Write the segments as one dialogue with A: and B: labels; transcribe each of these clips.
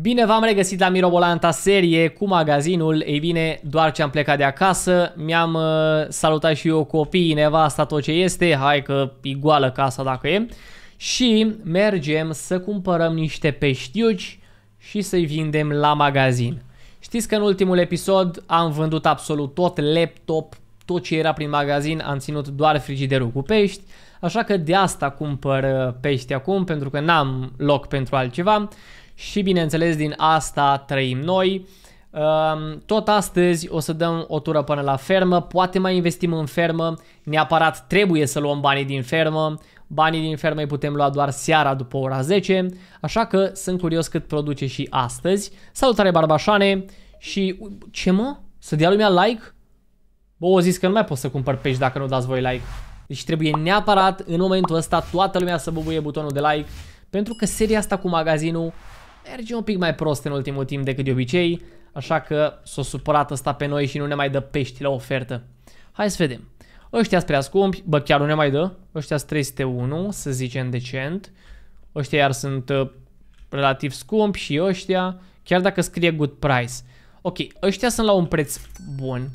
A: Bine v-am regăsit la Mirobolanta serie cu magazinul, ei bine, doar ce am plecat de acasă, mi-am uh, salutat și eu copiii, nevasta, tot ce este, hai că e goală casa dacă e, și mergem să cumpărăm niște peștiuci și să-i vindem la magazin. Știți că în ultimul episod am vândut absolut tot, laptop, tot ce era prin magazin, am ținut doar frigiderul cu pești, așa că de asta cumpăr uh, pești acum, pentru că n-am loc pentru altceva și bineînțeles din asta trăim noi. Ehm, tot astăzi o să dăm o tură până la fermă, poate mai investim în fermă, neapărat trebuie să luăm banii din fermă, banii din fermă îi putem lua doar seara după ora 10, așa că sunt curios cât produce și astăzi. Salutare Barbașane și ce mă? Să dea lumea like? Bă, o zis că nu mai pot să cumpăr pești dacă nu dați voi like. Deci trebuie neapărat în momentul ăsta toată lumea să bubuie butonul de like pentru că seria asta cu magazinul merge un pic mai prost în ultimul timp decât de obicei, așa că s-o supărat ăsta pe noi și nu ne mai dă pești la ofertă. Hai să vedem. Ăștia sunt prea scumpi, bă chiar nu ne mai dă. Ăștia sunt 301, să zicem decent. Ăștia iar sunt uh, relativ scumpi și ăștia, chiar dacă scrie good price. Ok, ăștia sunt la un preț bun,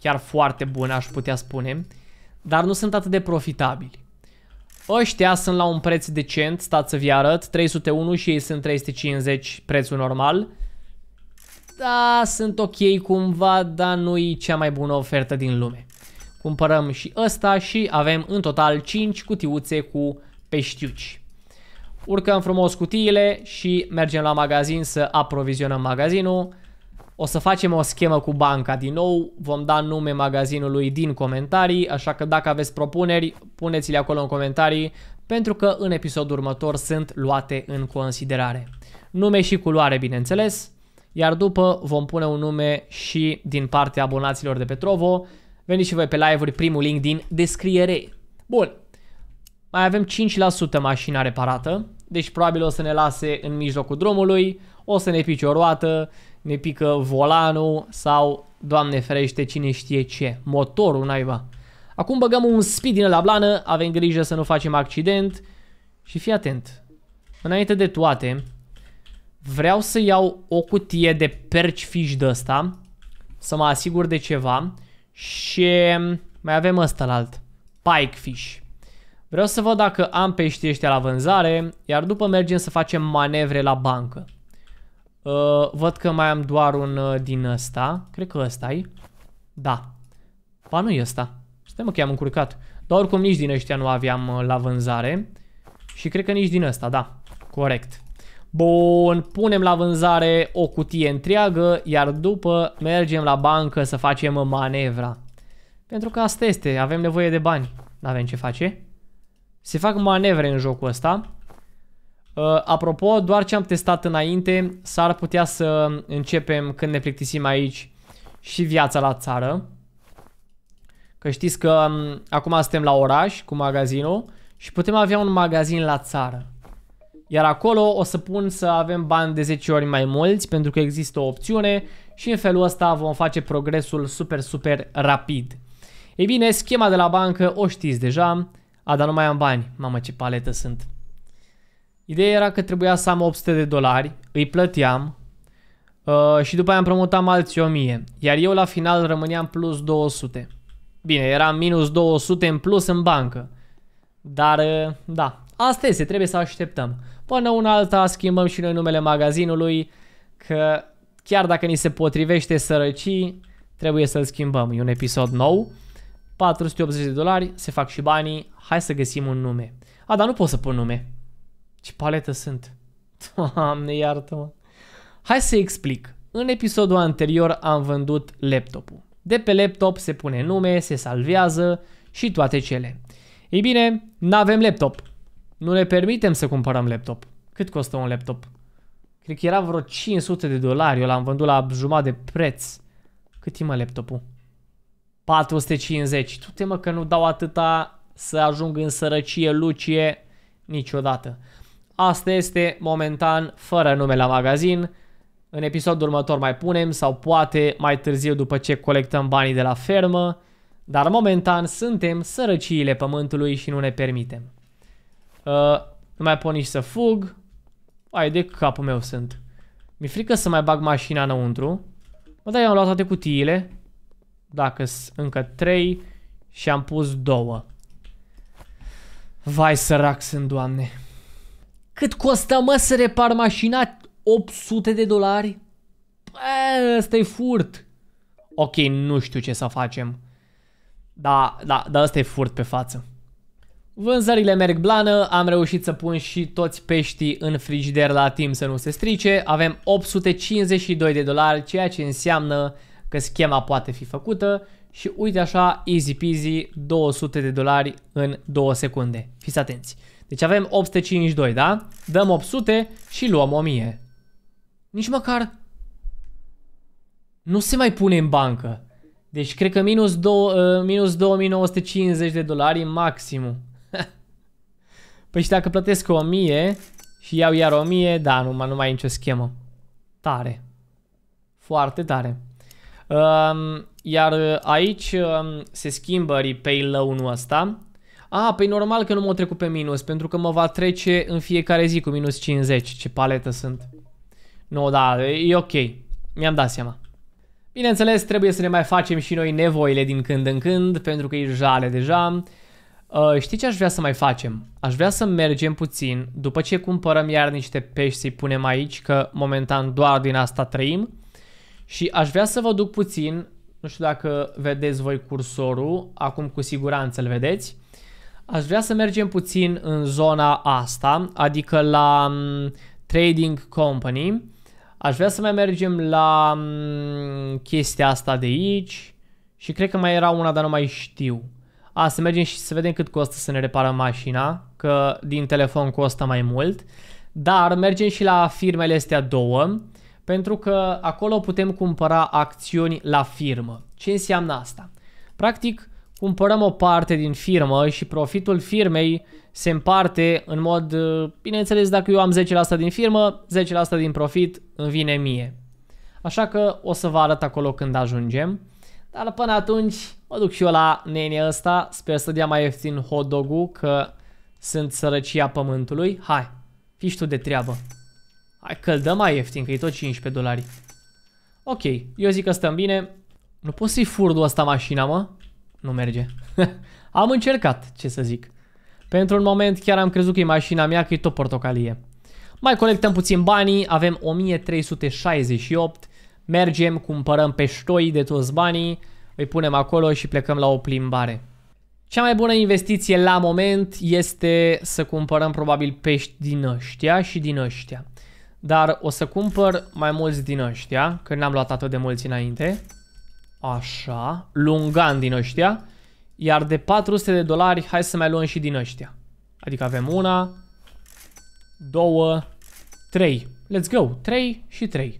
A: chiar foarte bun aș putea spune, dar nu sunt atât de profitabili. Ăștia sunt la un preț decent, stați să vi arăt, 301 și ei sunt 350 prețul normal. Da, sunt ok cumva, dar nu-i cea mai bună ofertă din lume. Cumpărăm și ăsta și avem în total 5 cutiuțe cu peștiuci. Urcăm frumos cutiile și mergem la magazin să aprovizionăm magazinul. O să facem o schemă cu banca din nou, vom da nume magazinului din comentarii, așa că dacă aveți propuneri, puneți-le acolo în comentarii, pentru că în episodul următor sunt luate în considerare. Nume și culoare, bineînțeles, iar după vom pune un nume și din partea abonaților de Petrovo, Veniți și voi pe live-uri, primul link din descriere. Bun, mai avem 5% mașina reparată, deci probabil o să ne lase în mijlocul drumului, o să ne pice o roată, ne pică volanul sau, doamne ferește, cine știe ce, motorul naiba. Acum băgăm un speed din la blană, avem grijă să nu facem accident și fii atent. Înainte de toate, vreau să iau o cutie de perci fish de ăsta, să mă asigur de ceva și mai avem ăsta la alt, pike fish. Vreau să văd dacă am pești ăștia la vânzare, iar după mergem să facem manevre la bancă. Uh, văd că mai am doar un uh, din ăsta. Cred că ăsta e. Da. Ba nu e ăsta. Stai mă că i-am încurcat. Dar oricum nici din ăștia nu aveam uh, la vânzare. Și cred că nici din ăsta, da. Corect. Bun, punem la vânzare o cutie întreagă, iar după mergem la bancă să facem manevra. Pentru că asta este, avem nevoie de bani. N-avem ce face. Se fac manevre în jocul ăsta. Uh, apropo, doar ce am testat înainte, s-ar putea să începem când ne plictisim aici și viața la țară. Că știți că um, acum suntem la oraș cu magazinul și putem avea un magazin la țară. Iar acolo o să pun să avem bani de 10 ori mai mulți pentru că există o opțiune și în felul ăsta vom face progresul super, super rapid. Ei bine, schema de la bancă o știți deja. A, dar nu mai am bani. Mamă, ce paletă sunt. Ideea era că trebuia să am 800 de dolari, îi plăteam uh, și după aia promutam alții 1000, iar eu la final rămâneam plus 200. Bine, era minus 200 în plus în bancă. Dar, uh, da, asta este, trebuie să așteptăm. Până una alta schimbăm și noi numele magazinului, că chiar dacă ni se potrivește sărăcii, trebuie să-l schimbăm. E un episod nou, 480 de dolari, se fac și banii, hai să găsim un nume. A, dar nu pot să pun nume. Ce paletă sunt. Doamne, iartă-mă. Hai să explic. În episodul anterior am vândut laptopul. De pe laptop se pune nume, se salvează și toate cele. Ei bine, nu avem laptop. Nu ne permitem să cumpărăm laptop. Cât costă un laptop? Cred că era vreo 500 de dolari. Eu l-am vândut la jumătate de preț. Cât e mă laptopul? 450. Tu te mă că nu dau atâta să ajung în sărăcie lucie niciodată. Asta este momentan fără nume la magazin. În episodul următor mai punem sau poate mai târziu după ce colectăm banii de la fermă, dar momentan suntem sărăciile pământului și nu ne permitem. Uh, nu mai pot nici să fug. Ai de capul meu sunt. Mi-e frică să mai bag mașina înăuntru. Mă, dar am luat toate cutiile. Dacă sunt încă trei și am pus două. Vai, sărac sunt, doamne. Cât costă mă să repar mașina? 800 de dolari? Bă, ăsta e furt. Ok, nu știu ce să facem. Da, da, da, ăsta e furt pe față. Vânzările merg blană, am reușit să pun și toți peștii în frigider la timp să nu se strice. Avem 852 de dolari, ceea ce înseamnă că schema poate fi făcută și uite așa, easy peasy, 200 de dolari în 2 secunde. Fiți atenți! Deci avem 852, da? Dăm 800 și luăm 1000. Nici măcar nu se mai pune în bancă. Deci cred că minus, 2 uh, ă, minus 2950 de dolari maximum. păi și dacă plătesc 1000 și iau iar 1000, da, nu, nu mai e nicio schemă. Tare. Foarte tare. Um, iar aici um, se schimbă repay loan-ul ăsta a, păi normal că nu mă a trecut pe minus, pentru că mă va trece în fiecare zi cu minus 50. Ce paletă sunt. Nu, da, e ok. Mi-am dat seama. Bineînțeles, trebuie să ne mai facem și noi nevoile din când în când, pentru că e jale deja. Uh, știi ce aș vrea să mai facem? Aș vrea să mergem puțin, după ce cumpărăm iar niște pești să-i punem aici, că momentan doar din asta trăim. Și aș vrea să vă duc puțin, nu știu dacă vedeți voi cursorul, acum cu siguranță îl vedeți, Aș vrea să mergem puțin în zona asta, adică la mm, trading company. Aș vrea să mai mergem la mm, chestia asta de aici și cred că mai era una, dar nu mai știu. A, să mergem și să vedem cât costă să ne reparăm mașina, că din telefon costă mai mult. Dar mergem și la firmele astea două, pentru că acolo putem cumpăra acțiuni la firmă. Ce înseamnă asta? Practic, cumpărăm o parte din firmă și profitul firmei se împarte în mod, uh, bineînțeles, dacă eu am 10% din firmă, 10% din profit îmi vine mie. Așa că o să vă arăt acolo când ajungem. Dar până atunci mă duc și eu la nene ăsta, sper să dea mai ieftin hot dog că sunt sărăcia pământului. Hai, fii tu de treabă. Hai că dăm mai ieftin, că e tot 15 dolari. Ok, eu zic că stăm bine. Nu pot să-i furdu asta mașina, mă? nu merge. am încercat, ce să zic. Pentru un moment chiar am crezut că e mașina mea, că e tot portocalie. Mai colectăm puțin banii, avem 1368, mergem, cumpărăm peștoi de toți banii, îi punem acolo și plecăm la o plimbare. Cea mai bună investiție la moment este să cumpărăm probabil pești din ăștia și din ăștia. Dar o să cumpăr mai mulți din ăștia, că n-am luat atât de mulți înainte. Așa, lungan din ăștia. Iar de 400 de dolari, hai să mai luăm și din ăștia. Adică avem una, două, trei. Let's go! Trei și trei.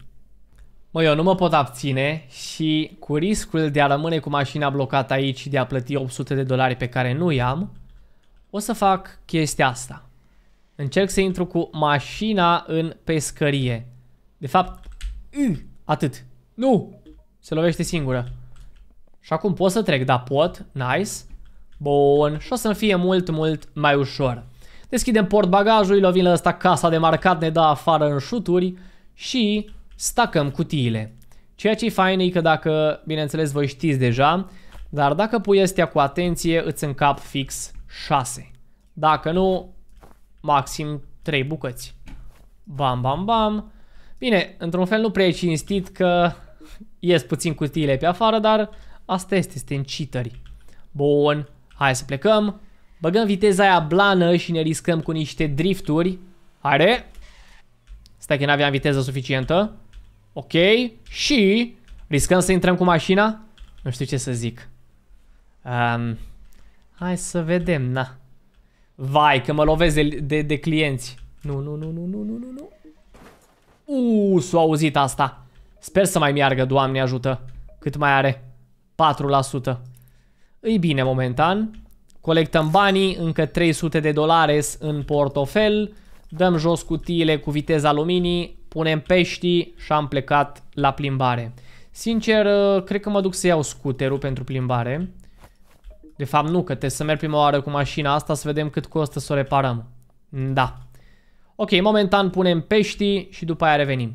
A: Mă, eu nu mă pot abține și cu riscul de a rămâne cu mașina blocată aici și de a plăti 800 de dolari pe care nu i-am, o să fac chestia asta. Încerc să intru cu mașina în pescărie. De fapt, atât. Nu! Se lovește singură. Și acum pot să trec, da, pot. Nice. Bun. Și o să-mi fie mult, mult mai ușor. Deschidem port bagajului, lovim la ăsta casa de marcat, ne dă afară în șuturi și stacăm cutiile. Ceea ce e fain e că dacă, bineînțeles, voi știți deja, dar dacă pui astea cu atenție, îți încap fix 6. Dacă nu, maxim 3 bucăți. Bam, bam, bam. Bine, într-un fel nu prea e cinstit că ies puțin cutiile pe afară, dar asta este, în cheateri. Bun, hai să plecăm. Băgăm viteza aia blană și ne riscăm cu niște drifturi. Haide! Stai că n-aveam viteză suficientă. Ok, și riscăm să intrăm cu mașina? Nu știu ce să zic. Um, hai să vedem, na. Vai, că mă lovesc de, de, de clienți. Nu, nu, nu, nu, nu, nu, nu, Uuu, s-a auzit asta. Sper să mai meargă, Doamne ajută. Cât mai are? 4%. Îi bine momentan. Colectăm banii, încă 300 de dolari în portofel. Dăm jos cutiile cu viteza luminii, punem peștii și am plecat la plimbare. Sincer, cred că mă duc să iau scuterul pentru plimbare. De fapt nu, că trebuie să merg prima oară cu mașina asta să vedem cât costă să o reparăm. Da. Ok, momentan punem peștii și după aia revenim.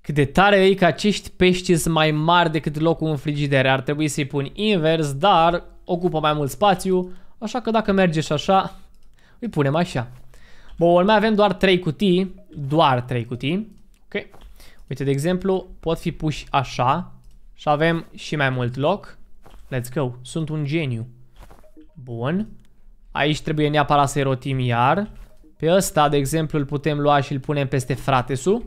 A: Cât de tare e că acești pești sunt mai mari decât locul în frigider. Ar trebui să-i pun invers, dar ocupă mai mult spațiu, așa că dacă merge și așa, îi punem așa. Bun, mai avem doar 3 cutii, doar 3 cutii. Ok. Uite, de exemplu, pot fi puși așa și avem și mai mult loc. Let's go. Sunt un geniu. Bun. Aici trebuie neapărat să-i rotim iar. Pe ăsta, de exemplu, îl putem lua și îl punem peste fratesul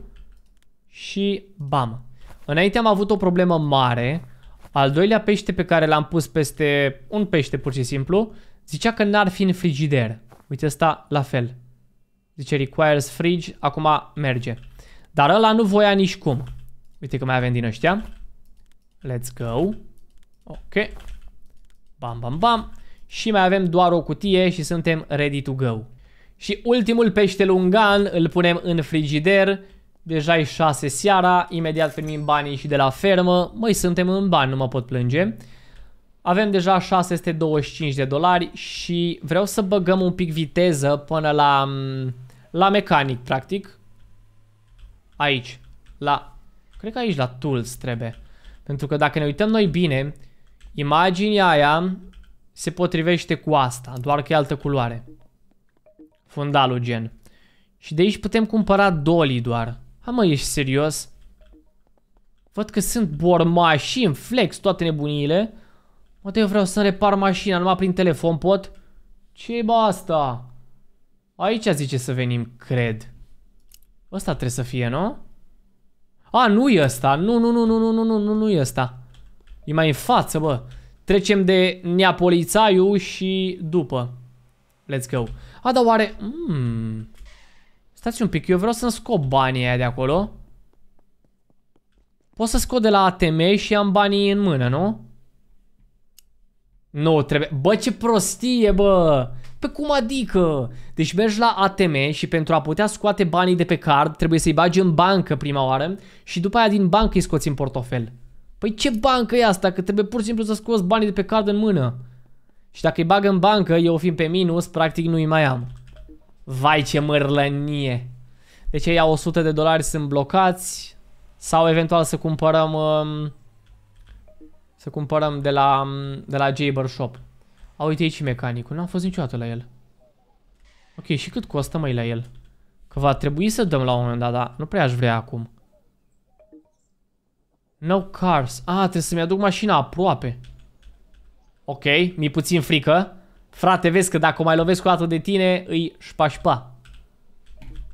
A: și bam. Înainte am avut o problemă mare. Al doilea pește pe care l-am pus peste un pește pur și simplu, zicea că n-ar fi în frigider. Uite asta la fel. Zice requires fridge, acum merge. Dar ăla nu voia nici cum. Uite că mai avem din ăștia. Let's go. Ok. Bam, bam, bam. Și mai avem doar o cutie și suntem ready to go. Și ultimul pește lungan îl punem în frigider Deja e 6 seara, imediat primim banii și de la fermă. Măi, suntem în bani, nu mă pot plânge. Avem deja 625 de dolari și vreau să băgăm un pic viteză până la, mm, la mecanic, practic. Aici, la... Cred că aici la tools trebuie. Pentru că dacă ne uităm noi bine, imaginea aia se potrivește cu asta, doar că e altă culoare. Fundalul gen. Și de aici putem cumpăra dolii doar. Ha mă, ești serios? Văd că sunt bor mașini, flex, toate nebuniile. Mă, eu vreau să repar mașina, numai prin telefon pot? ce e asta? Aici zice să venim, cred. Ăsta trebuie să fie, nu? A, nu e ăsta. Nu, nu, nu, nu, nu, nu, nu, nu, nu e ăsta. E mai în față, bă. Trecem de Neapolițaiu și după. Let's go. A, dar oare... Mm. Stați un pic, eu vreau să-mi scop banii aia de acolo. Pot să scot de la ATM și am banii în mână, nu? Nu, trebuie... Bă, ce prostie, bă! Pe cum adică? Deci mergi la ATM și pentru a putea scoate banii de pe card trebuie să-i bagi în bancă prima oară și după aia din bancă îi scoți în portofel. Păi ce bancă e asta? Că trebuie pur și simplu să scoți banii de pe card în mână. Și dacă îi bag în bancă, eu fiind pe minus, practic nu-i mai am. Vai ce mărlănie! Deci ei au 100 de dolari, sunt blocați. Sau eventual să cumpărăm... Um, să cumpărăm de la, um, de la Jaber Shop. A, uite aici mecanicul. N-am fost niciodată la el. Ok, și cât costă mai la el? Că va trebui să dăm la un moment dat, dar nu prea aș vrea acum. No cars. A, ah, trebuie să-mi aduc mașina aproape. Ok, mi-e puțin frică. Frate, vezi că dacă mai lovesc o dată de tine, îi șpașpa.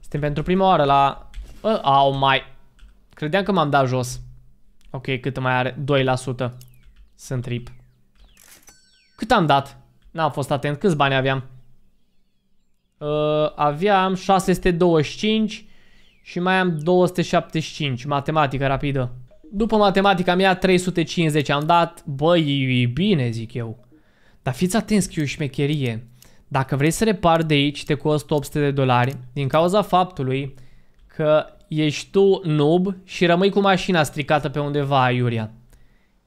A: Suntem pentru prima oară la... Uh, au oh mai... Credeam că m-am dat jos. Ok, cât mai are? 2%. Sunt rip. Cât am dat? N-am fost atent. Câți bani aveam? Uh, aveam 625 și mai am 275. Matematică rapidă. După matematica mea, 350 am dat. Băi, e bine, zic eu. Dar fiți atenți că e o șmecherie. Dacă vrei să repar de aici, te costă 800 de dolari din cauza faptului că ești tu noob și rămâi cu mașina stricată pe undeva aiuria.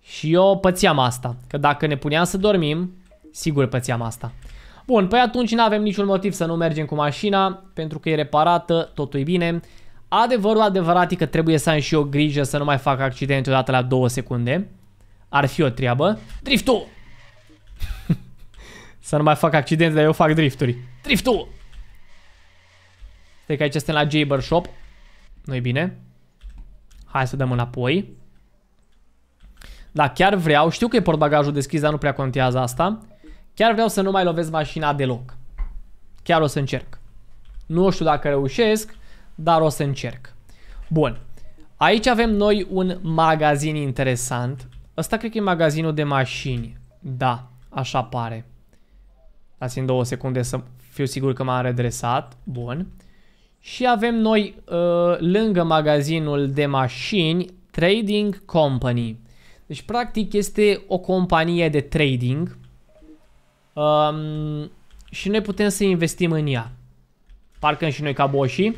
A: Și eu pățeam asta, că dacă ne puneam să dormim, sigur pățeam asta. Bun, păi atunci nu avem niciun motiv să nu mergem cu mașina, pentru că e reparată, totul e bine. Adevărul adevărat e că trebuie să am și eu grijă să nu mai fac accidente odată la două secunde. Ar fi o treabă. Driftul! Să nu mai fac accidente, dar eu fac drifturi. Driftul! Stai că aici suntem la Jaber Shop. nu bine. Hai să dăm înapoi. Da, chiar vreau, știu că e portbagajul deschis, dar nu prea contează asta. Chiar vreau să nu mai lovesc mașina deloc. Chiar o să încerc. Nu știu dacă reușesc, dar o să încerc. Bun. Aici avem noi un magazin interesant. Ăsta cred că e magazinul de mașini. Da. Așa pare. dați două secunde să fiu sigur că m-am redresat. Bun. Și avem noi uh, lângă magazinul de mașini Trading Company. Deci practic este o companie de trading um, și noi putem să investim în ea. Parcă și noi ca boșii.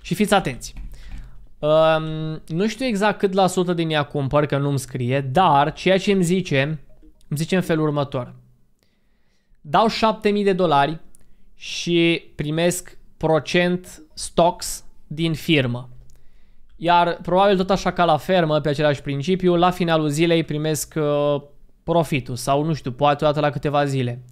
A: Și fiți atenți. Um, nu știu exact cât la sută din ea cumpăr, că nu-mi scrie, dar ceea ce îmi zice îmi zice în felul următor. Dau 7000 de dolari și primesc procent stocks din firmă. Iar probabil tot așa ca la fermă, pe același principiu, la finalul zilei primesc uh, profitul sau nu știu, poate o dată la câteva zile.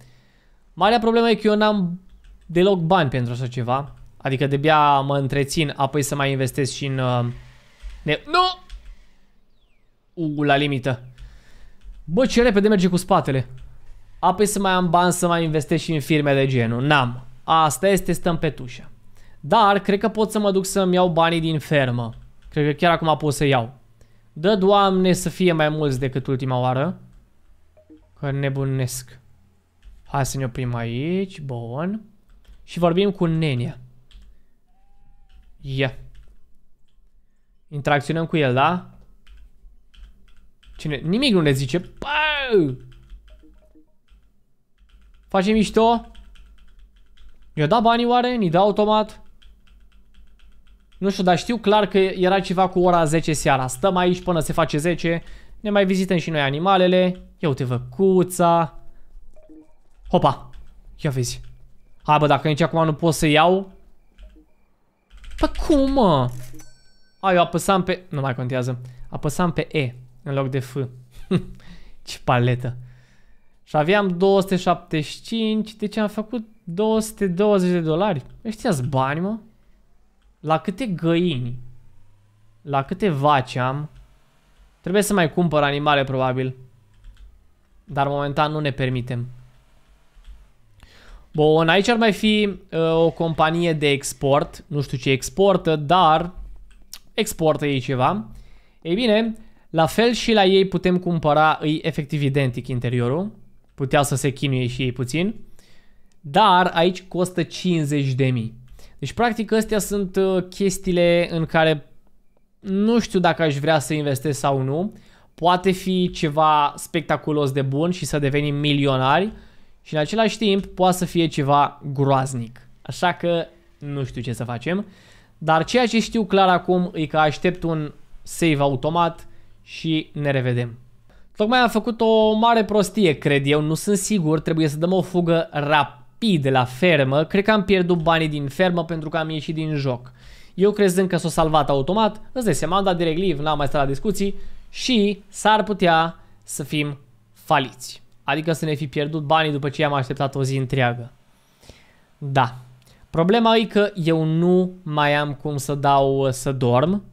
A: Marea problemă e că eu n-am deloc bani pentru așa ceva. Adică de-abia mă întrețin, apoi să mai investesc și în... Uh, ne... Nu! U, la limită. Bă, ce repede merge cu spatele. Apoi să mai am bani să mai investesc și în firme de genul. N-am. Asta este, stăm pe tușă. Dar cred că pot să mă duc să-mi iau banii din fermă. Cred că chiar acum pot să iau. Dă, Doamne, să fie mai mulți decât ultima oară. Că nebunesc. Hai să ne oprim aici. Bun. Și vorbim cu Nenia. Ia. Yeah. Interacționăm cu el, da? Cine? Nimic nu ne zice. Pau! facem mișto. ne a dat banii oare? Ni dă automat? Nu știu, dar știu clar că era ceva cu ora 10 seara. Stăm aici până se face 10. Ne mai vizităm și noi animalele. Ia uite văcuța. Hopa. Ia vezi. Hai bă, dacă nici acum nu pot să iau. Bă, păi cum mă? Ai, eu apăsam pe... Nu mai contează. Apăsam pe E în loc de F. Ce paletă! Și aveam 275, deci am făcut 220 de dolari. ăștia păi bani, mă? La câte găini? La câte vaci am? Trebuie să mai cumpăr animale, probabil. Dar momentan nu ne permitem. Bun, aici ar mai fi uh, o companie de export. Nu știu ce exportă, dar exportă ei ceva. Ei bine, la fel și la ei putem cumpăra, îi efectiv identic interiorul. putea să se chinuie și ei puțin. Dar aici costă 50 de mii. Deci practic astea sunt uh, chestiile în care nu știu dacă aș vrea să investesc sau nu. Poate fi ceva spectaculos de bun și să devenim milionari și în același timp poate să fie ceva groaznic. Așa că nu știu ce să facem. Dar ceea ce știu clar acum e că aștept un save automat și ne revedem. Tocmai am făcut o mare prostie, cred eu, nu sunt sigur, trebuie să dăm o fugă rapid de la fermă. Cred că am pierdut banii din fermă pentru că am ieșit din joc. Eu crezând că s-o salvat automat, îți dai seama, am dat direct live, n-am mai stat la discuții și s-ar putea să fim faliți. Adică să ne fi pierdut banii după ce am așteptat o zi întreagă. Da. Problema e că eu nu mai am cum să dau să dorm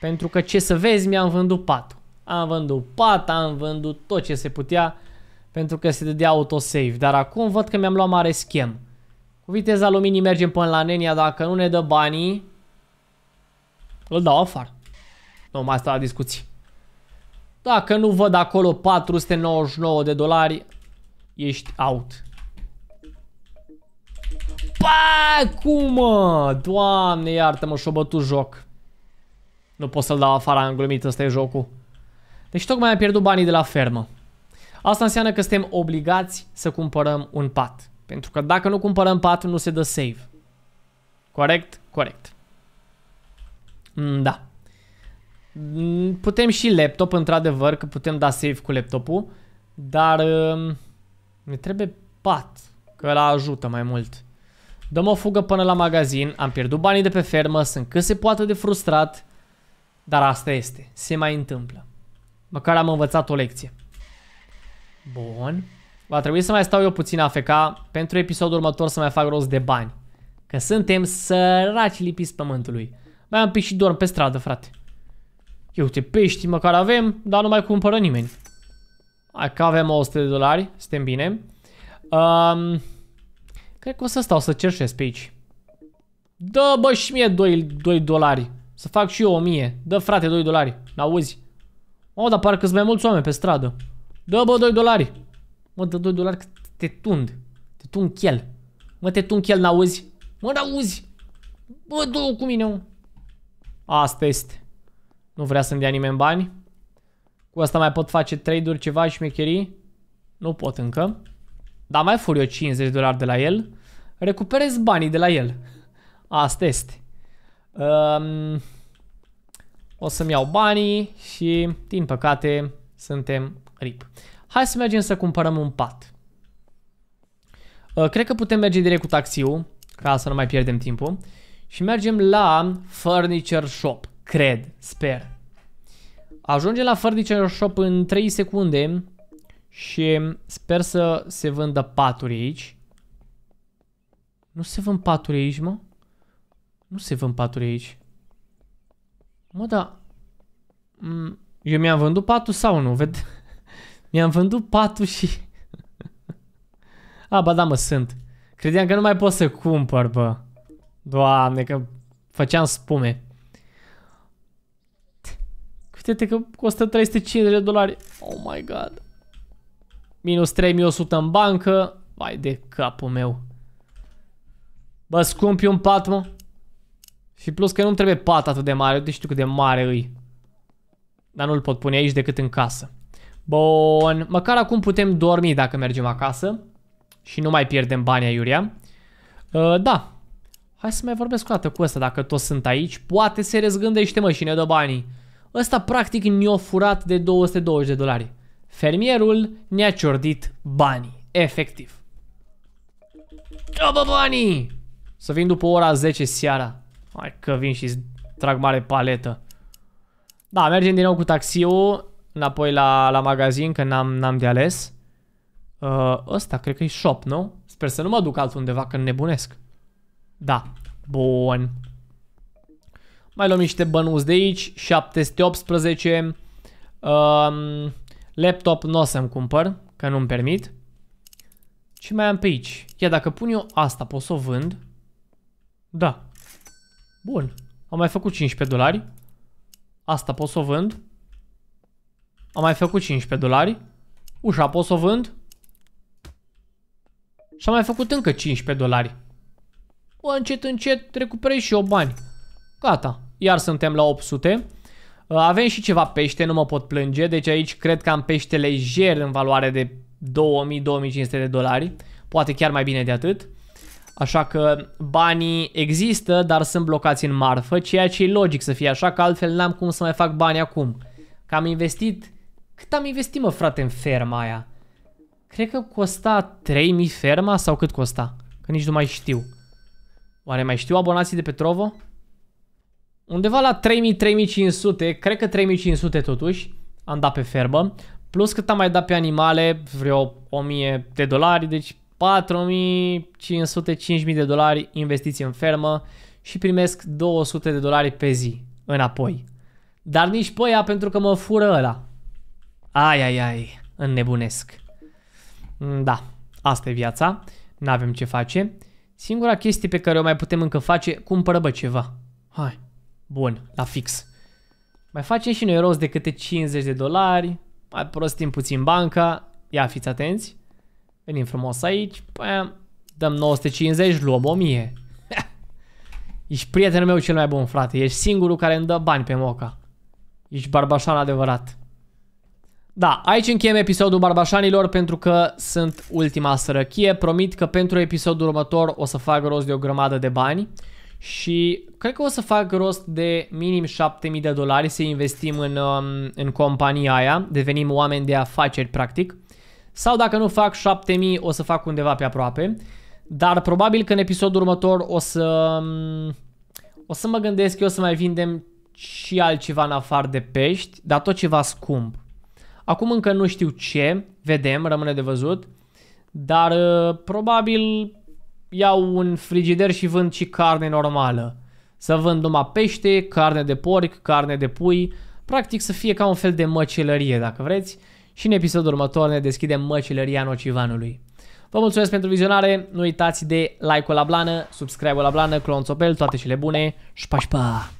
A: pentru că ce să vezi, mi-am vândut patul. Am vândut pat, am vândut tot ce se putea pentru că se dădea autosave. Dar acum văd că mi-am luat mare schem. Cu viteza luminii mergem până la Nenia, dacă nu ne dă banii, îl dau afară. Nu mai stau la discuții. Dacă nu văd acolo 499 de dolari, ești out. Pa, cum mă? Doamne, iartă-mă, și-o bătut joc. Nu pot să-l dau afara glumit, ăsta e jocul. Deci tocmai am pierdut banii de la fermă. Asta înseamnă că suntem obligați să cumpărăm un pat. Pentru că dacă nu cumpărăm pat, nu se dă save. Corect? Corect. Mm, da. Mm, putem și laptop, într-adevăr, că putem da save cu laptopul, dar um, ne trebuie pat, că la ajută mai mult. Dăm o fugă până la magazin, am pierdut banii de pe fermă, sunt cât se poate de frustrat, dar asta este. Se mai întâmplă. Măcar am învățat o lecție. Bun. Va trebui să mai stau eu puțin AFK pentru episodul următor să mai fac rost de bani. Că suntem săraci lipiți pământului. Mai am pic și dorm pe stradă, frate. Eu te pești măcar avem, dar nu mai cumpără nimeni. Hai că avem 100 de dolari, suntem bine. Um, cred că o să stau să cerșesc pe aici. Dă bă și mie 2 dolari. Să fac și eu 1000. Dă frate 2 dolari. N-auzi? O, dar parcă sunt mai mulți oameni pe stradă. Dă bă 2 dolari. Mă, dă 2 dolari că te tund. Te tund chel. Mă, te tund chel, n-auzi? Mă, n-auzi? Bă, dă cu mine, mă. Asta este. Nu vrea să-mi dea nimeni bani. Cu asta mai pot face trade-uri, ceva și mecherii. Nu pot încă. Dar mai fur eu 50 dolari de la el. Recuperez banii de la el. Asta este. Um, o să-mi iau banii și, din păcate, suntem rip. Hai să mergem să cumpărăm un pat. Uh, cred că putem merge direct cu taxiul, ca să nu mai pierdem timpul. Și mergem la Furniture Shop, cred, sper. Ajungem la Furniture Shop în 3 secunde și sper să se vândă paturi aici. Nu se vând paturi aici, mă? Nu se vând paturi aici. Mă, da... Eu mi-am vândut patul sau nu? Ved... Mi-am vândut patul și... A, ba da, mă, sunt. Credeam că nu mai pot să cumpăr, bă. Doamne, că făceam spume. Uite-te că costă 350 de dolari. Oh my god. Minus 3100 în bancă. Vai de capul meu. Bă, scumpi un pat, mă. Și plus că nu-mi trebuie pat atât de mare, deci știu cât de mare îi. Dar nu-l pot pune aici decât în casă. Bun, măcar acum putem dormi dacă mergem acasă. Și nu mai pierdem banii aiurea. Uh, da, hai să mai vorbesc o dată cu ăsta dacă toți sunt aici. Poate se răzgândește mă și ne dă banii. Ăsta practic ne-a furat de 220 de dolari. Fermierul ne-a ciordit banii, efectiv. Dă banii! Să vin după ora 10 seara. Hai că vin și trag mare paletă. Da, mergem din nou cu taxiul înapoi la, la magazin, că n-am de ales. Uh, ăsta cred că e shop, nu? Sper să nu mă duc altundeva, că nebunesc. Da. Bun. Mai luăm niște bănuți de aici. 718. Uh, um, laptop nu o să-mi cumpăr, că nu-mi permit. Ce mai am pe aici? Ia, dacă pun eu asta, pot să o vând? Da. Bun. Am mai făcut 15 dolari. Asta pot să o vând. Am mai făcut 15 dolari. Ușa pot să o vând. Și am mai făcut încă 15 dolari. O încet, încet recuperez și eu bani. Gata. Iar suntem la 800. Uh, avem și ceva pește, nu mă pot plânge. Deci aici cred că am pește lejer în valoare de 2000-2500 de dolari. Poate chiar mai bine de atât. Așa că banii există, dar sunt blocați în marfă, ceea ce e logic să fie așa, că altfel n-am cum să mai fac bani acum. Că am investit... Cât am investit, mă, frate, în ferma aia? Cred că costa 3000 ferma sau cât costa? Că nici nu mai știu. Oare mai știu abonații de pe Trovo? Undeva la 3000-3500, cred că 3500 totuși, am dat pe fermă. Plus cât am mai dat pe animale, vreo 1000 de dolari, deci 4.500-5.000 de dolari investiți în fermă și primesc 200 de dolari pe zi înapoi. Dar nici pe aia pentru că mă fură ăla. Ai, ai, ai, înnebunesc. Da, asta e viața, n-avem ce face. Singura chestie pe care o mai putem încă face, cumpără bă ceva. Hai, bun, la fix. Mai facem și noi rost de câte 50 de dolari, mai prostim puțin banca, ia fiți atenți. Venim frumos aici, bam, dăm 950, luăm 1000. Ești prietenul meu cel mai bun, frate. Ești singurul care îmi dă bani pe moca. Ești barbașan adevărat. Da, aici încheiem episodul barbașanilor pentru că sunt ultima sărăchie. Promit că pentru episodul următor o să fac rost de o grămadă de bani și cred că o să fac rost de minim 7000 de dolari să investim în, um, în compania aia, devenim oameni de afaceri practic. Sau dacă nu fac 7000, o să fac undeva pe aproape. Dar probabil că în episodul următor o să... Mm, o să mă gândesc eu să mai vindem și altceva în afară de pești, dar tot ceva scump. Acum încă nu știu ce, vedem, rămâne de văzut. Dar uh, probabil iau un frigider și vând și carne normală. Să vând numai pește, carne de porc, carne de pui, practic să fie ca un fel de măcelărie, dacă vreți, și în episodul următor ne deschidem măcelăria nocivanului. Vă mulțumesc pentru vizionare, nu uitați de like-ul la blană, subscribe-ul la blană, clonțopel, toate cele bune, și pa!